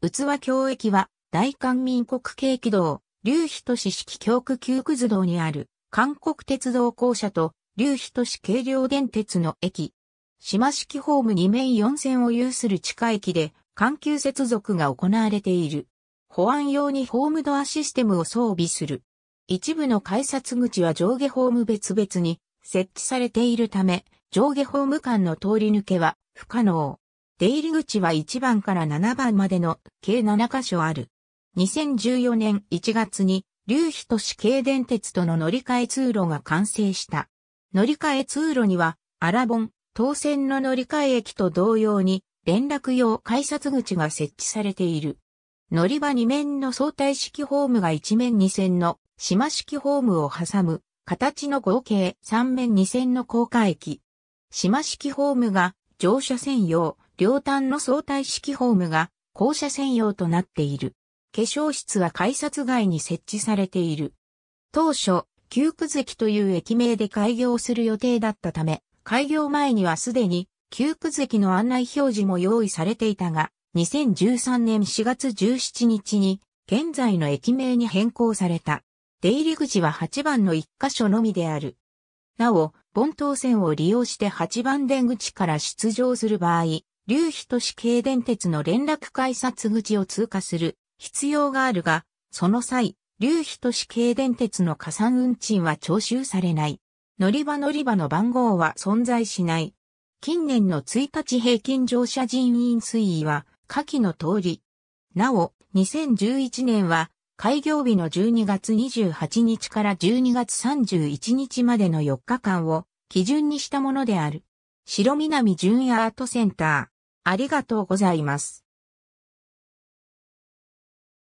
器教駅は、大韓民国軽軌道、劉都市式京区旧屈道にある、韓国鉄道公社と、劉都市軽量電鉄の駅。島式ホーム2面4線を有する地下駅で、環球接続が行われている。保安用にホームドアシステムを装備する。一部の改札口は上下ホーム別々に設置されているため、上下ホーム間の通り抜けは不可能。出入り口は1番から7番までの計7カ所ある。2014年1月に、竜飛都市軽電鉄との乗り換え通路が完成した。乗り換え通路には、アラボン、当線の乗り換え駅と同様に、連絡用改札口が設置されている。乗り場2面の相対式ホームが1面2線の島式ホームを挟む形の合計3面2線の高架駅。島式ホームが乗車専用、両端の相対式ホームが校舎専用となっている。化粧室は改札外に設置されている。当初、旧久関という駅名で開業する予定だったため、開業前にはすでに旧久関の案内表示も用意されていたが、2013年4月17日に現在の駅名に変更された。出入り口は8番の1箇所のみである。なお、本島線を利用して8番出口から出場する場合、竜飛都市京電鉄の連絡改札口を通過する必要があるが、その際、竜飛都市京電鉄の加算運賃は徴収されない。乗り場乗り場の番号は存在しない。近年の1日平均乗車人員推移は下記の通り。なお、2011年は開業日の12月28日から12月31日までの4日間を基準にしたものである。白南純アートセンター。ありがとうございます。